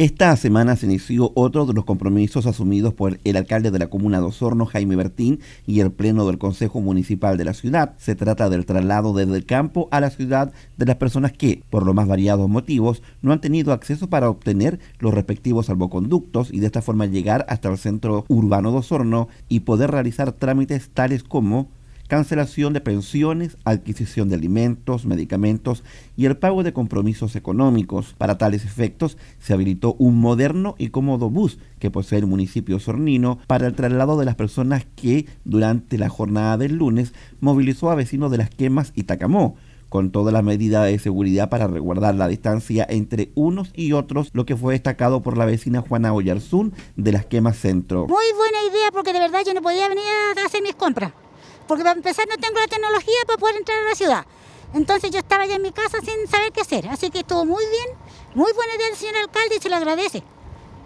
Esta semana se inició otro de los compromisos asumidos por el alcalde de la comuna de Osorno, Jaime Bertín, y el pleno del Consejo Municipal de la ciudad. Se trata del traslado desde el campo a la ciudad de las personas que, por los más variados motivos, no han tenido acceso para obtener los respectivos salvoconductos y de esta forma llegar hasta el centro urbano de Osorno y poder realizar trámites tales como cancelación de pensiones, adquisición de alimentos, medicamentos y el pago de compromisos económicos. Para tales efectos, se habilitó un moderno y cómodo bus que posee el municipio sornino para el traslado de las personas que, durante la jornada del lunes, movilizó a vecinos de Las Quemas y Tacamó con todas las medidas de seguridad para resguardar la distancia entre unos y otros, lo que fue destacado por la vecina Juana Oyarzún de las Quemas Centro. Muy buena idea porque de verdad yo no podía venir a hacer mis compras porque para empezar no tengo la tecnología para poder entrar a la ciudad. Entonces yo estaba ya en mi casa sin saber qué hacer, así que estuvo muy bien, muy buena idea del señor alcalde y se lo agradece.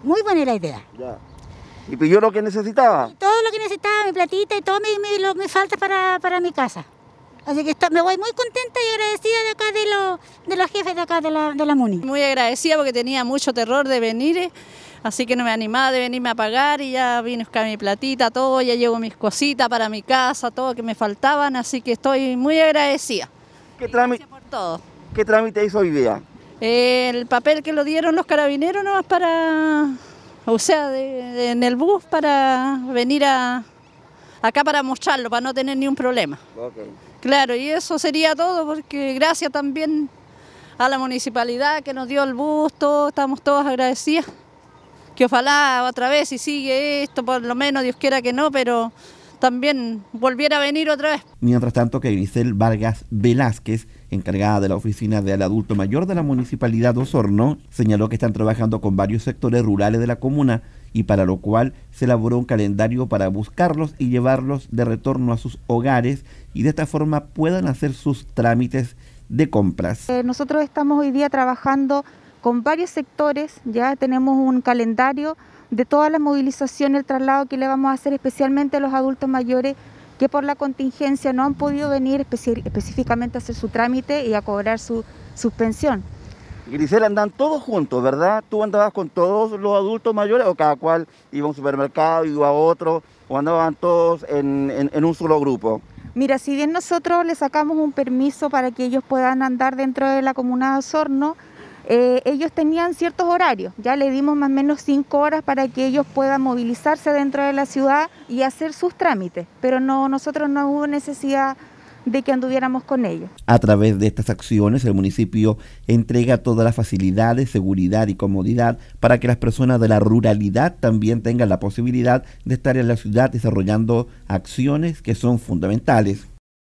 Muy buena la idea. Ya. ¿Y pidió lo que necesitaba? todo lo que necesitaba, mi platita y todo mi, que me falta para, para, mi casa. Así que me voy muy contenta y agradecida de acá de, lo, de los jefes de acá de la, de la MUNI. Muy agradecida porque tenía mucho terror de venir. Eh, Así que no me animaba de venirme a pagar y ya vine a buscar mi platita, todo, ya llevo mis cositas para mi casa, todo que me faltaban, así que estoy muy agradecida. ¿Qué trámite, ¿Qué trámite hizo hoy día? El papel que lo dieron los carabineros nomás para, o sea, en el bus para venir a, acá para mostrarlo, para no tener ni un problema. Claro, y eso sería todo, porque gracias también a la municipalidad que nos dio el bus, estamos todos agradecidas que ojalá otra vez si sigue esto, por lo menos Dios quiera que no, pero también volviera a venir otra vez. Mientras tanto que Grisel Vargas Velázquez, encargada de la oficina del adulto mayor de la Municipalidad de Osorno, señaló que están trabajando con varios sectores rurales de la comuna y para lo cual se elaboró un calendario para buscarlos y llevarlos de retorno a sus hogares y de esta forma puedan hacer sus trámites de compras. Eh, nosotros estamos hoy día trabajando con varios sectores, ya tenemos un calendario de todas las movilizaciones, el traslado que le vamos a hacer especialmente a los adultos mayores que por la contingencia no han podido venir específicamente a hacer su trámite y a cobrar su, suspensión. Grisela, andan todos juntos, ¿verdad? ¿Tú andabas con todos los adultos mayores o cada cual iba a un supermercado, iba a otro, o andaban todos en, un solo grupo? Mira, si bien nosotros les sacamos un permiso para que ellos puedan andar dentro de la comuna de Osorno, eh, ellos tenían ciertos horarios, ya le dimos más o menos cinco horas para que ellos puedan movilizarse dentro de la ciudad y hacer sus trámites, pero no, nosotros no hubo necesidad de que anduviéramos con ellos. A través de estas acciones, el municipio entrega todas las facilidades, seguridad y comodidad para que las personas de la ruralidad también tengan la posibilidad de estar en la ciudad desarrollando acciones que son fundamentales